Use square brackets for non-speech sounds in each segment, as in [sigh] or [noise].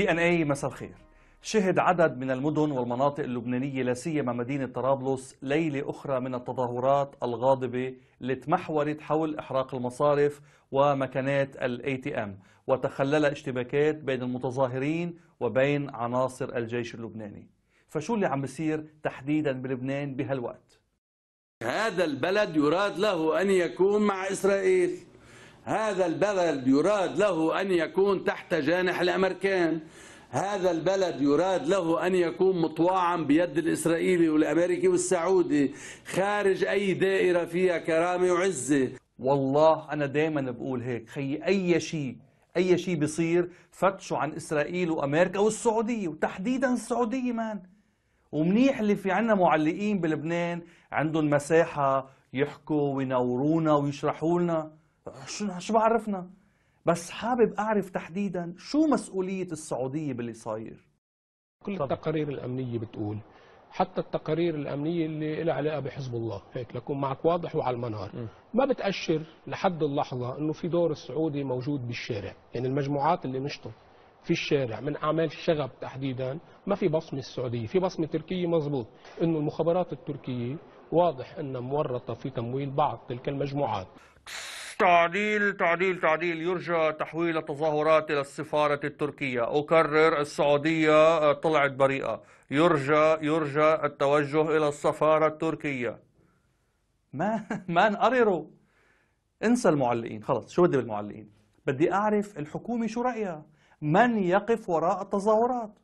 دي ان اي مساء الخير شهد عدد من المدن والمناطق اللبنانية لا سيما مدينة طرابلس ليلة أخرى من التظاهرات الغاضبة اللي تمحورت حول إحراق المصارف ومكانات الاي تي ام وتخلل اشتباكات بين المتظاهرين وبين عناصر الجيش اللبناني فشو اللي عم بيصير تحديدا بلبنان بهالوقت؟ هذا البلد يراد له أن يكون مع إسرائيل هذا البلد يراد له أن يكون تحت جانح الأمريكان هذا البلد يراد له أن يكون مطواعا بيد الإسرائيلي والأمريكي والسعودي خارج أي دائرة فيها كرامة وعزة والله أنا دايما بقول هيك خي أي شيء أي شيء بيصير فتشوا عن إسرائيل وأمريكا والسعودية وتحديدا السعودية مان ومنيح اللي في عنا معلقين بلبنان عندهم مساحة يحكوا وينورونا ويشرحوا لنا شو شو بعرفنا بس حابب اعرف تحديدا شو مسؤوليه السعوديه باللي صاير كل التقارير الامنيه بتقول حتى التقارير الامنيه اللي لها علاقه بحزب الله هيك لكون معك واضح وعلى المنار ما بتاشر لحد اللحظه انه في دور السعودي موجود بالشارع يعني المجموعات اللي نشطت في الشارع من اعمال شغب تحديدا ما في بصمه السعوديه في بصمه تركيه مزبوط انه المخابرات التركيه واضح انها مورطه في تمويل بعض تلك المجموعات تعديل تعديل تعديل يرجى تحويل التظاهرات إلى السفارة التركية أكرر السعودية طلعت بريئة يرجى يرجى التوجه إلى السفارة التركية ما ما نقرره انسى المعلقين خلص شو بدي بالمعلقين بدي أعرف الحكومة شو رأيها من يقف وراء التظاهرات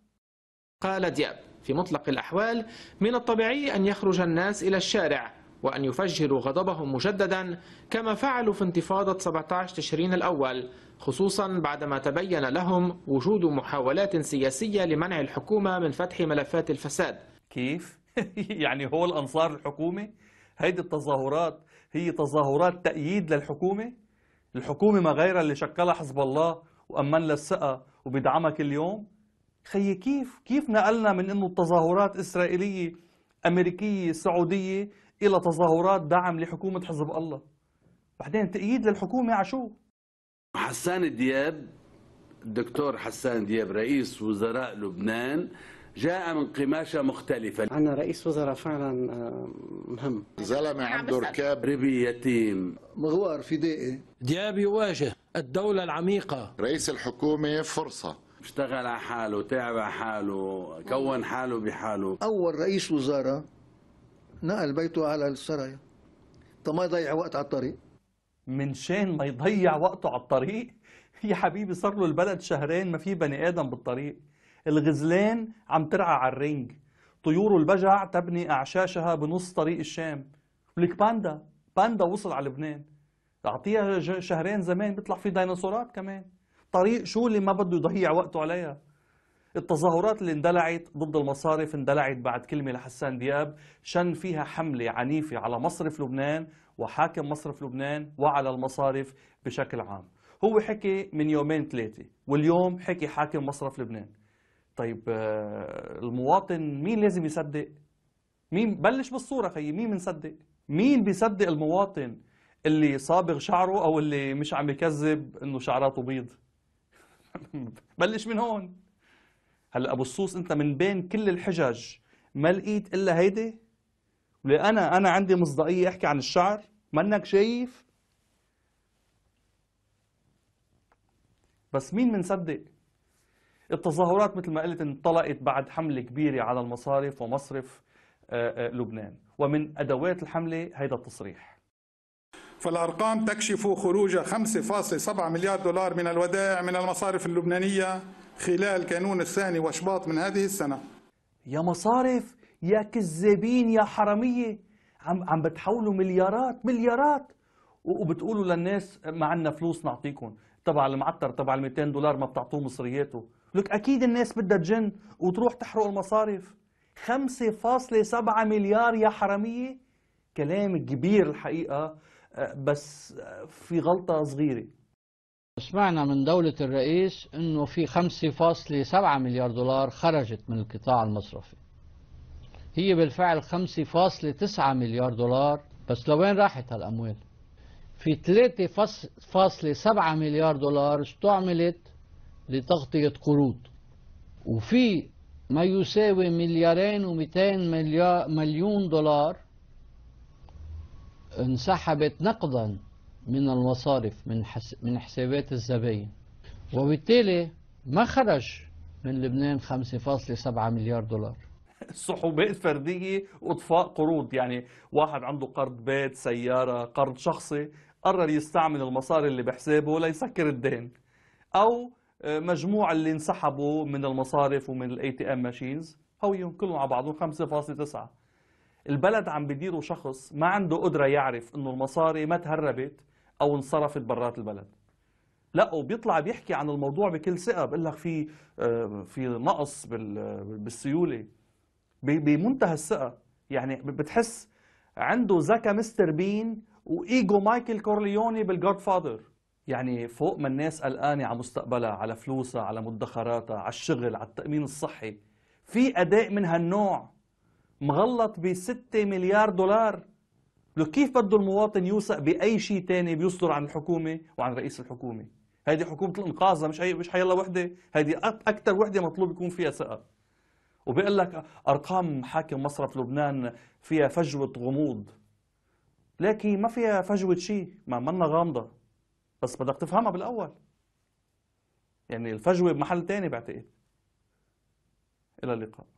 قال دياب في مطلق الأحوال من الطبيعي أن يخرج الناس إلى الشارع وأن يفجروا غضبهم مجددا كما فعلوا في انتفاضة 17 تشرين الأول خصوصا بعدما تبين لهم وجود محاولات سياسية لمنع الحكومة من فتح ملفات الفساد كيف؟ [laughs] يعني هو الأنصار الحكومة؟ هيدي التظاهرات هي تظاهرات تأييد للحكومة؟ الحكومة ما غيرها اللي شكلها حزب الله وأمن للسقة وبدعمها كل يوم؟ خيي كيف؟ كيف نقلنا من إنه التظاهرات إسرائيلية أمريكية سعودية إلى تظاهرات دعم لحكومة حزب الله بعدين تأييد للحكومة على شو؟ حسان دياب الدكتور حسان دياب رئيس وزراء لبنان جاء من قماشة مختلفة أنا رئيس وزراء فعلا آه، مهم زلمة عنده ركاب ربي يتيم مغوار فدائي دياب يواجه الدولة العميقة رئيس الحكومة فرصة اشتغل على حاله تعب على حاله كون حاله بحاله أول رئيس وزراء نقل بيته على السرايا طب ما يضيع وقت على الطريق من شان ما يضيع وقته على الطريق يا حبيبي صار له البلد شهرين ما في بني ادم بالطريق الغزلان عم ترعى على الرنج طيور البجع تبني اعشاشها بنص طريق الشام ولك باندا باندا وصل على لبنان اعطيها شهرين زمان بيطلع في ديناصورات كمان طريق شو اللي ما بده يضيع وقته عليها التظاهرات اللي اندلعت ضد المصارف اندلعت بعد كلمة لحسان دياب شن فيها حملة عنيفة على مصرف لبنان وحاكم مصرف لبنان وعلى المصارف بشكل عام هو حكي من يومين ثلاثة واليوم حكي حاكم مصرف لبنان طيب آه، المواطن مين لازم يصدق مين بلش بالصورة خيي مين بنصدق مين بيصدق المواطن اللي صابغ شعره او اللي مش عم يكذب انه شعراته بيض [laughs] بلش من هون هلا ابو الصوص انت من بين كل الحجج ما لقيت الا هيدي ولأنا انا عندي مصداقيه احكي عن الشعر منك شايف بس مين منصدق التظاهرات مثل ما قلت انطلقت بعد حمله كبيره على المصارف ومصرف آه، آه، لبنان ومن ادوات الحمله هيدا التصريح فالارقام تكشف خروج 5.7 مليار دولار من الودائع من المصارف اللبنانيه خلال كانون الثاني وشباط من هذه السنه يا مصارف يا كذابين يا حراميه عم عم بتحولوا مليارات مليارات وبتقولوا للناس ما عندنا فلوس نعطيكم تبع المعتر تبع ال 200 دولار ما بتعطوه مصرياته لك اكيد الناس بدها تجن وتروح تحرق المصارف 5.7 مليار يا حراميه كلام كبير الحقيقه بس في غلطه صغيره سمعنا من دولة الرئيس انه في 5.7 مليار دولار خرجت من القطاع المصرفي هي بالفعل 5.9 مليار دولار بس لوين راحت هالأموال في 3.7 مليار دولار استعملت لتغطية قروض وفي ما يساوي مليارين و200 مليار مليون دولار انسحبت نقدا من المصارف من من حسابات الزباين وبالتالي ما خرج من لبنان 5.7 مليار دولار [laughs] صحوبات فردية واطفاء قروض يعني واحد عنده قرض بيت سيارة قرض شخصي قرر يستعمل المصاري اللي بحسابه ليسكر الدين أو آه، مجموع اللي انسحبوا من المصارف ومن الاي تي ام ماشينز هويهم كلهم على بعضهم 5.9 البلد عم بديره شخص ما عنده قدرة يعرف انه المصاري ما تهربت او انصرفت برات البلد لا وبيطلع بيحكي عن الموضوع بكل ثقه بقول لك في آه، في نقص بالسيوله بمنتهى الثقه يعني بتحس عنده ذكاء مستر بين وايجو مايكل كورليوني بالجاد فادر يعني فوق ما الناس قلقانه على مستقبلها على فلوسها على مدخراتها على الشغل على التامين الصحي في اداء من هالنوع مغلط ب 6 مليار دولار لو كيف بده المواطن يوثق باي شيء ثاني بيصدر عن الحكومه وعن رئيس الحكومه هذه حكومه الانقاذ مش هي مش حيلا وحده هذه اكثر وحده مطلوب يكون فيها ثقه وبيقول لك ارقام حاكم مصرف لبنان فيها فجوه غموض لكن ما فيها فجوه شيء ما منا غامضه بس بدك تفهمها بالاول يعني الفجوه بمحل ثاني بعتقد الى اللقاء